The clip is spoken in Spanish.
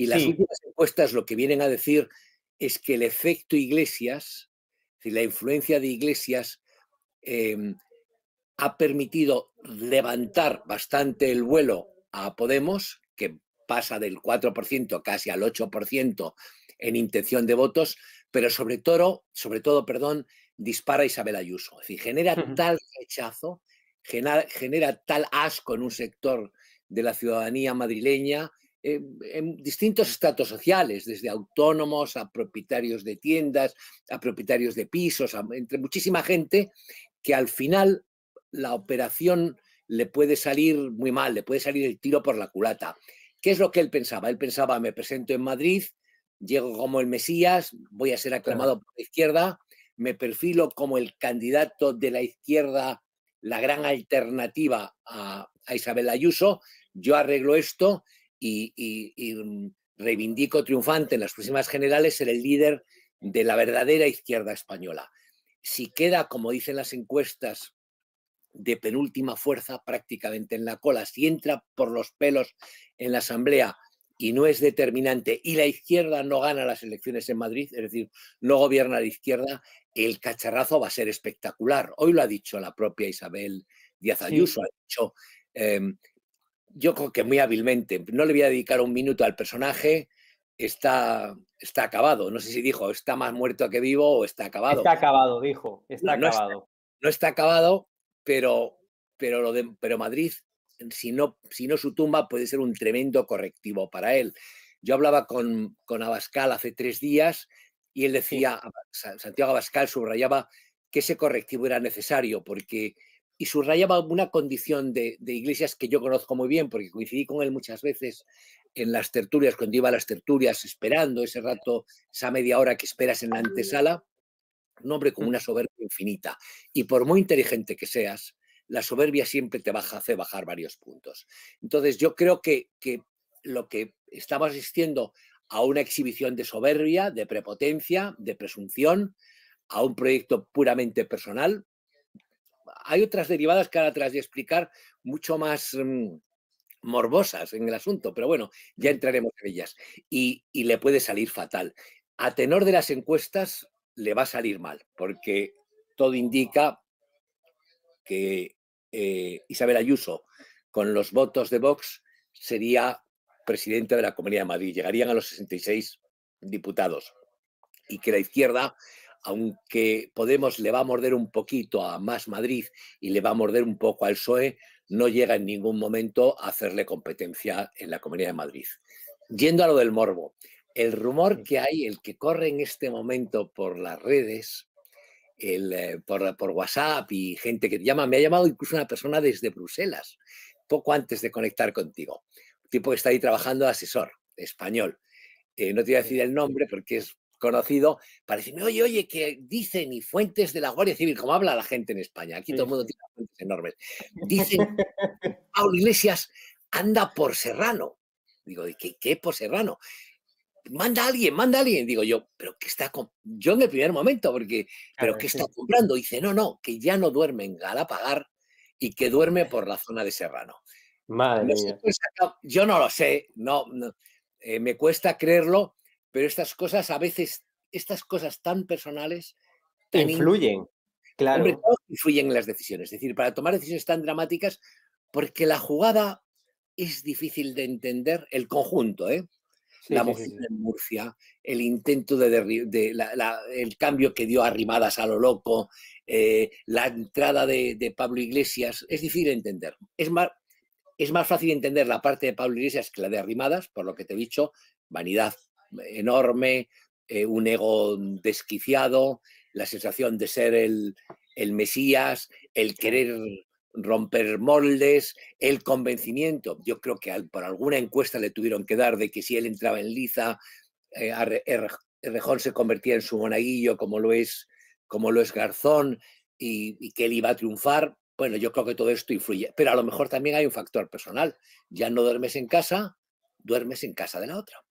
Y las últimas encuestas lo que vienen a decir es que el efecto Iglesias, la influencia de Iglesias em, ha permitido levantar bastante el vuelo a Podemos, que pasa del 4% casi al 8% en intención de votos, pero sobre todo, sobre todo, perdón, dispara Isabel Ayuso. Es decir, genera tal rechazo, genera, tal asco en un sector de la ciudadanía madrileña en distintos estratos sociales, desde autónomos a propietarios de tiendas, a propietarios de pisos, entre muchísima gente, que al final la operación le puede salir muy mal, le puede salir el tiro por la culata. ¿Qué es lo que él pensaba? Él pensaba, me presento en Madrid, llego como el Mesías, voy a ser aclamado por la izquierda, me perfilo como el candidato de la izquierda, la gran alternativa a, a Isabel Ayuso, yo arreglo esto y, mm, reivindico triunfante en las próximas generales ser el líder de la verdadera izquierda española. Si queda, como dicen las encuestas, de penúltima fuerza prácticamente en la cola, si entra por los pelos en la Asamblea y no es determinante y la izquierda no gana las elecciones en Madrid, es decir, no gobierna la izquierda, el cacharrazo va a ser espectacular. Hoy lo ha dicho la propia Isabel Díaz Ayuso, ha dicho, em, yo creo que muy hábilmente. No le voy a dedicar un minuto al personaje. Está, está acabado. No sé si dijo está más muerto que vivo o está acabado. Está acabado, dijo. Está no, acabado. No está, acabado, pero, pero, Madrid, si no, si su tumba, puede ser un tremendo correctivo para él. Yo hablaba con, con Abascal hace tres días y él decía, Santiago Abascal subrayaba que ese correctivo era necesario porque y subrayaba una condición de, iglesias que yo conozco muy bien, porque coincidí con él muchas veces en las tertulias, cuando iba a las tertulias esperando ese rato, esa media hora que esperas en la antesala, un hombre con mm. una soberbia infinita. Y por muy inteligente que seas, la soberbia siempre te hace bajar varios puntos. Entonces yo creo que, que lo que estamos asistiendo a una exhibición de soberbia, de prepotencia, de presunción, a un proyecto puramente personal, hay otras derivadas que ahora tras de explicar mucho más mm, morbosas en el asunto, pero bueno, ya entraremos en ellas. Y, le puede salir fatal. A tenor de las encuestas, le va a salir mal, porque todo indica que eh, Isabel Ayuso, con los votos de Vox, sería presidenta de la Comunidad de Madrid. Llegarían a los 66 diputados y que la izquierda aunque Podemos le va a morder un poquito a Más Madrid y le va a morder un poco al PSOE, no llega en ningún momento a hacerle competencia en la Comunidad de Madrid. Yendo a lo del morbo, el rumor que hay, el que corre en este momento por las redes, eh, por, WhatsApp y gente que llama, me ha llamado incluso una persona desde Bruselas, poco antes de conectar contigo, un tipo que está ahí trabajando asesor español. Eh, no te voy a decir el nombre porque es conocido para decirme, oye, oye, que dicen y fuentes de la Guardia Civil, como habla la gente en España, aquí todo el mundo tiene fuentes enormes, dicen, que Pablo Iglesias anda por Serrano. Digo, ¿qué, qué por Serrano? Manda a alguien, manda a alguien. Digo yo, pero que está, yo en el primer momento, porque, pero ¿qué está comprando? Dice, no, no, que ya no duerme en Galapagar y que duerme por la zona de Serrano. Madre mía. Yo no lo sé, no, eh, me cuesta creerlo, pero estas cosas a veces, estas cosas tan personales... influyen, claro. influyen en las decisiones. Es decir, para tomar decisiones tan dramáticas, porque la jugada es difícil de entender, el conjunto, ¿eh? la moción de Murcia, el intento de, de el cambio que dio Arrimadas a lo loco, eh, la entrada de, Pablo Iglesias, es difícil de entender. Es más, es más fácil entender la parte de Pablo Iglesias que la de Arrimadas, por lo que te he dicho, vanidad enorme, eh, un ego desquiciado, la sensación de ser el, Mesías, el querer romper moldes, el convencimiento. Yo creo que por alguna encuesta le tuvieron que dar de que si él entraba en liza, eh, Rejón se convertía en su monaguillo como lo es, como lo es Garzón y, y, que él iba a triunfar. Bueno, yo creo que todo esto influye, pero a lo mejor también hay un factor personal. Ya no duermes en casa, duermes en casa de la otra.